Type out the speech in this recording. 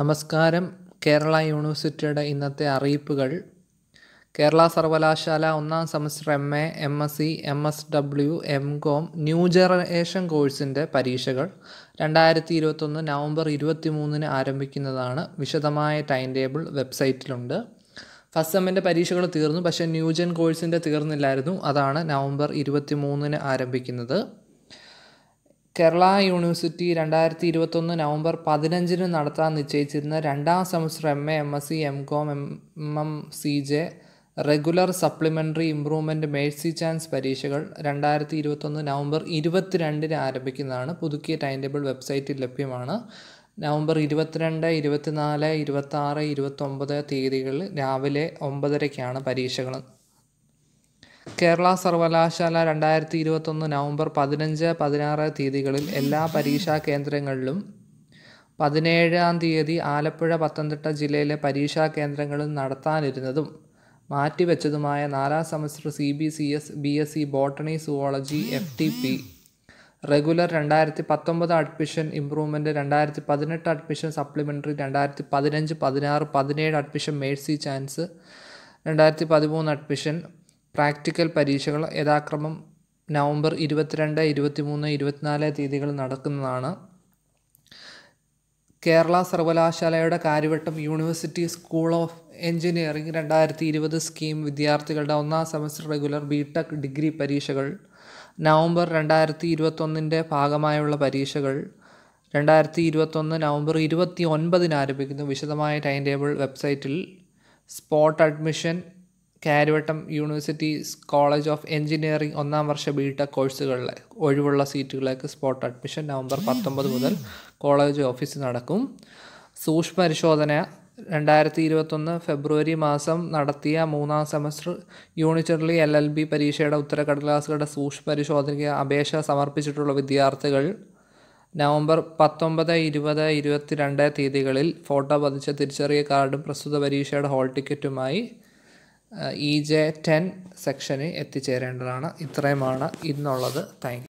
നമസ്കാരം കേരള യൂണിവേഴ്സിറ്റിയുടെ ഇന്നത്തെ അറിയിപ്പുകൾ കേരള സർവകലാശാല ഒന്നാം semester M A M S C M S W M com new generation കോഴ്സിൻ്റെ പരീക്ഷകൾ രണ്ടായിരത്തി ഇരുപത്തൊന്ന് നവംബർ ഇരുപത്തി മൂന്നിന് ആരംഭിക്കുന്നതാണ് വിശദമായ ടൈം ടേബിൾ വെബ്സൈറ്റിലുണ്ട് ഫസ്റ്റ് സെമ്മിൻ്റെ പരീക്ഷകൾ തീർന്നു പക്ഷേ ന്യൂജൻ കോഴ്സിൻ്റെ തീർന്നില്ലായിരുന്നു അതാണ് നവംബർ ഇരുപത്തി മൂന്നിന് ആരംഭിക്കുന്നത് കേരള യൂണിവേഴ്സിറ്റി രണ്ടായിരത്തി ഇരുപത്തൊന്ന് നവംബർ പതിനഞ്ചിന് നടത്താൻ നിശ്ചയിച്ചിരുന്ന രണ്ടാം semester M A M S C M com M M C J regular supplementary improvement mercy chance പരീക്ഷകൾ രണ്ടായിരത്തി ഇരുപത്തൊന്ന് നവംബർ ഇരുപത്തിരണ്ടിന് ആരംഭിക്കുന്നതാണ് പുതുക്കിയ ടൈം ടേബിൾ വെബ്സൈറ്റിൽ ലഭ്യമാണ് നവംബർ ഇരുപത്തിരണ്ട് ഇരുപത്തിനാല് ഇരുപത്താറ് ഇരുപത്തൊമ്പത് തീയതികളിൽ രാവിലെ ഒമ്പതരയ്ക്കാണ് പരീക്ഷകൾ കേരള സർവകലാശാല രണ്ടായിരത്തി ഇരുപത്തൊന്ന് നവംബർ പതിനഞ്ച് പതിനാറ് തീയതികളിൽ എല്ലാ പരീക്ഷാ കേന്ദ്രങ്ങളിലും പതിനേഴാം തീയതി ആലപ്പുഴ പത്തനംതിട്ട ജില്ലയിലെ പരീക്ഷാ കേന്ദ്രങ്ങളിൽ നടത്താനിരുന്നതും മാറ്റിവെച്ചതുമായ നാലാം semester C B C S B S C botany zoology F T P regular രണ്ടായിരത്തി പത്തൊമ്പത് അഡ്മിഷൻ ഇംപ്രൂവ്മെൻ്റ് രണ്ടായിരത്തി പതിനെട്ട് അഡ്മിഷൻ സപ്ലിമെൻ്ററി രണ്ടായിരത്തി പതിനഞ്ച് പതിനാറ് പതിനേഴ് അഡ്മിഷൻ മേഴ്സി ചാൻസ് രണ്ടായിരത്തി പതിമൂന്ന് അഡ്മിഷൻ പ്രാക്ടിക്കൽ പരീക്ഷകൾ യഥാക്രമം നവംബർ ഇരുപത്തിരണ്ട് ഇരുപത്തിമൂന്ന് ഇരുപത്തിനാല് തീയതികൾ നടക്കുന്നതാണ് കേരള സർവകലാശാലയുടെ Kariavattom university school of engineering രണ്ടായിരത്തി ഇരുപത് സ്കീം വിദ്യാർത്ഥികളുടെ ഒന്നാം semester regular B tech degree പരീക്ഷകൾ നവംബർ രണ്ടായിരത്തി ഇരുപത്തൊന്നിൻ്റെ ഭാഗമായുള്ള പരീക്ഷകൾ രണ്ടായിരത്തി ഇരുപത്തൊന്ന് നവംബർ ഇരുപത്തി ഒൻപതിന് ആരംഭിക്കുന്നു വിശദമായ ടൈം ടേബിൾ വെബ്സൈറ്റിൽ spot admission Kariavattom university college of engineering ഒന്നാം വർഷ ബി ടെക് കോഴ്സുകളിലെ ഒഴിവുള്ള സീറ്റുകളിലേക്ക് സ്പോട്ട് അഡ്മിഷൻ നവംബർ പത്തൊമ്പത് മുതൽ കോളേജ് ഓഫീസ് നടക്കും സൂക്ഷ്മ പരിശോധന രണ്ടായിരത്തി ഇരുപത്തൊന്ന് ഫെബ്രുവരി മാസം നടത്തിയ മൂന്നാം semester unitary L L B പരീക്ഷയുടെ ഉത്തരക്കടലാസുകളുടെ സൂക്ഷ്മ പരിശോധനയ്ക്ക് അപേക്ഷ സമർപ്പിച്ചിട്ടുള്ള വിദ്യാർത്ഥികൾ നവംബർ പത്തൊമ്പത് ഇരുപത് രണ്ട് തീയതികളിൽ ഫോട്ടോ പതിച്ച തിരിച്ചറിയ കാർഡും പ്രസ്തുത പരീക്ഷയുടെ ഹോൾ ടിക്കറ്റുമായി ഇ ജെ ടെൻ സെക്ഷനിൽ എത്തിച്ചേരേണ്ടതാണ് ഇത്രയുമാണ് ഇന്നുള്ളത് താങ്ക്